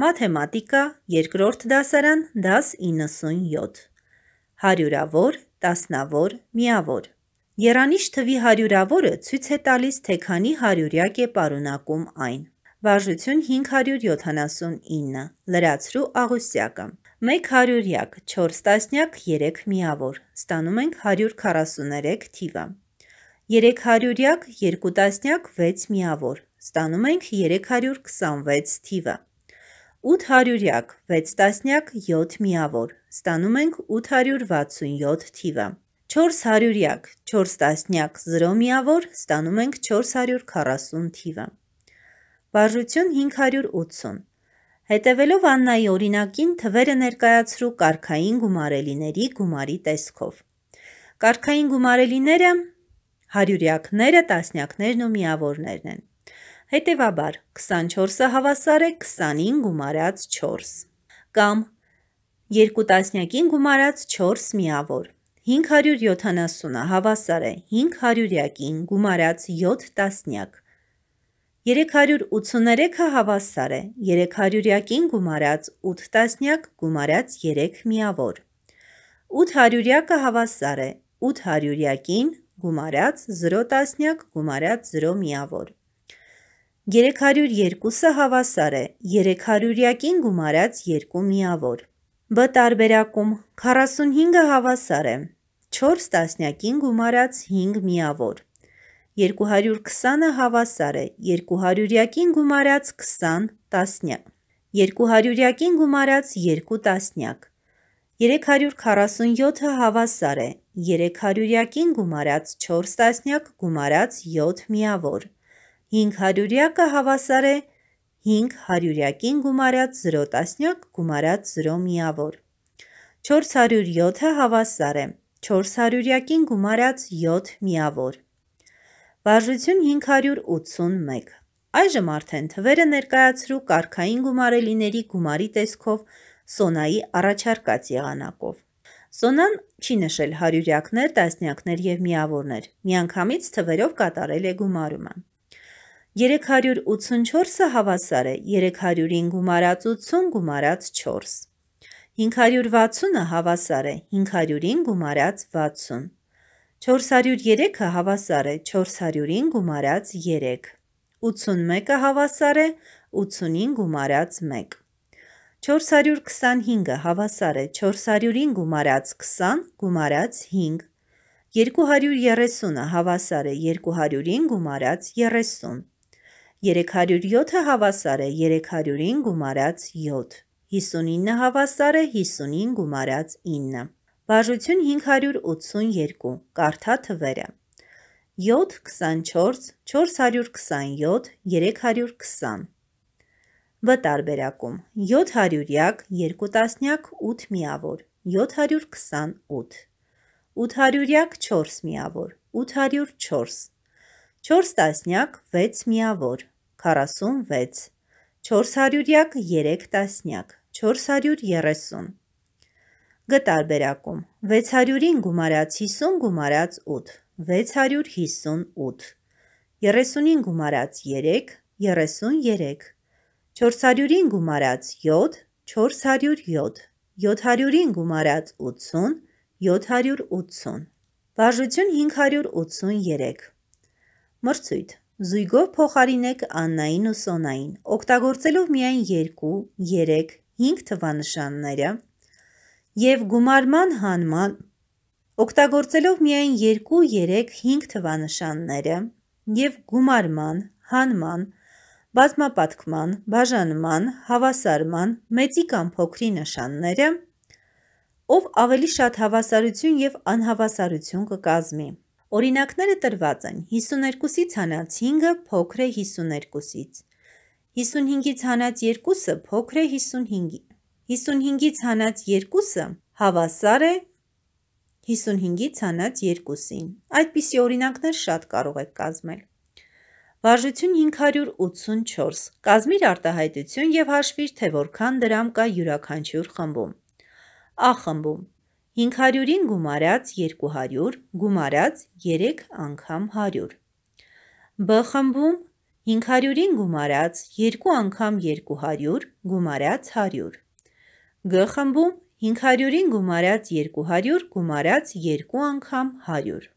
Մաթեմատիկա, երկրորդ դասարան, դաս 97։ Հարյուրավոր, տասնավոր, միավոր։ Երանիշ թվի հարյուրավորը ցույց է տալիս, թե քանի հարյուրյակ է պարունակում այն։ Վարժություն 579, լրացրու աղուսյակը։ 1 հարյուրյակ, 4 տասնյակ, 3 միավոր։ Ստանում ենք 143 թիվը։ 3 հարյուրյակ, 2 տասնյակ, 6 միավոր։ Ստանում ենք 326 թիվը։ 800-յակ, 6 տասնյակ, 7 միավոր, ստանում ենք 867 թիվը։ 400-յակ, 4 տասնյակ, 0 միավոր, ստանում ենք 440 թիվը։ Վարժություն 580։ Հետևելով Աննայի օրինակին թվերը ներկայացրու կարգային գումարելիների գումարի տեսքով։ Կարգային գումարելիները հարյուրյակները, տասնյակներն ու միավորներն են։ Հետևաբար 24-ը հավասար է 20-ին գումարած 4 կամ 2 տասնյակին գումարած 4 միավոր։ 570-ը հավասար է 500-յակին գումարած 7 տասնյակ։ 383-ը հավասար է 300-յակին գումարած 8 տասնյակ գումարած 3 միավոր։ 800-յակը հավասար է 800-յակին գումարած 0 տասնյակ գումարած 0 միավոր։ 302-ը հավասար է 300-յակին գումարած 2 միավոր։ Բ տարբերակում 45-ը հավասար է 4 տասնյակին գումարած 5 միավոր։ 220-ը հավասար է 200-յակին գումարած 20 տասնյակ։ 200-յակին գումարած 2 տասնյակ։ 347-ը հավասար է 300-յակին գումարած 4 տասնյակ գումարած 7 միավոր։ 348 5 հարյուրյակը հավասար է 5 հարյուրյակին գումարած 0 տասնյակ գումարած 0 միավոր։ 407-ը հավասար է 4 հարյուրյակին գումարած 7 միավոր։ Վարժություն 581 Այժմ արդեն թվերը ներկայացրու կարքային գումարելիների գումարի տեսքով Սոնայի առաջարկած եղանակով։ Սոնան չի նշել հարյուրյակներ, տասնյակներ և միավորներ։ Միանգամից թվերով կատարել է գումարումը։ 384-ը հավասար է 300-ին գումարած 80 գումարած 4։ 560-ը հավասար է 500-ին գումարած 60։ 403-ը հավասար է 400-ին գումարած 3։ 81-ը հավասար է 80-ին գումարած 1։ 425-ը հավասար է 400-ին գումարած 20 գումարած 5։ 230-ը հավասար է 200-ին գումարած 30։ 307-ը հավասար է 300-ին գումարած 7, 59-ը հավասար է 50-ին գումարած 9։ Բաժություն 582, կարթա թվերը։ 7, 24, 427, 320 Վտարբերակում 700-յակ, 2 տասնյակ, 8 միավոր, 728, 800-յակ, 4 միավոր, 804, 4 տասնյակ, 6 միավոր, 46, 400-յակ 3 տասնյակ, 430։ Գտարբերակում 600-ին գումարած 50 գումարած 8, 658, 30-ին գումարած 3, 33, 400-ին գումարած 7, 407, 700-ին գումարած 80, 780։ Բաժություն 583։ Մրցույթ զույգով փոխարինեք Աննային ու Սոնային, օգտագործելով միայն 2, 3, 5 թվանշանները եւ գումարման հանման օգտագործելով միայն 2, 3, 5 թվանշանները եւ գումարման, հանման, բազմապատկման, բաժանման, հավասարման, մեծի կամ փոքրի նշանները, ով ավելի շատ հավասարություն եւ անհավասարություն կկազմի։ Օրինակները տրված են 52-ից հանած 5-ը փոքր է 52-ից, 55-ից հանած 2-ը փոքր է 55-ին, 55-ից հանած 2-ը հավասար է 55-ից հանած 2-ին։ Այդպիսի օրինակներ շատ կարող եք կազմել։ Վարժություն 584։ Կազմիր արտահայտություն եւ հաշվիր, թե որքան դրամ կա յուրաքանչյուր խմբում։ Ա խմբում 500-ին գումարած 200 գումարած 3 անգամ 100։ Բ խմբում 500-ին գումարած 2 անգամ 200 գումարած 100։ Գ խմբում 500-ին գումարած 200 գումարած 2 անգամ 100։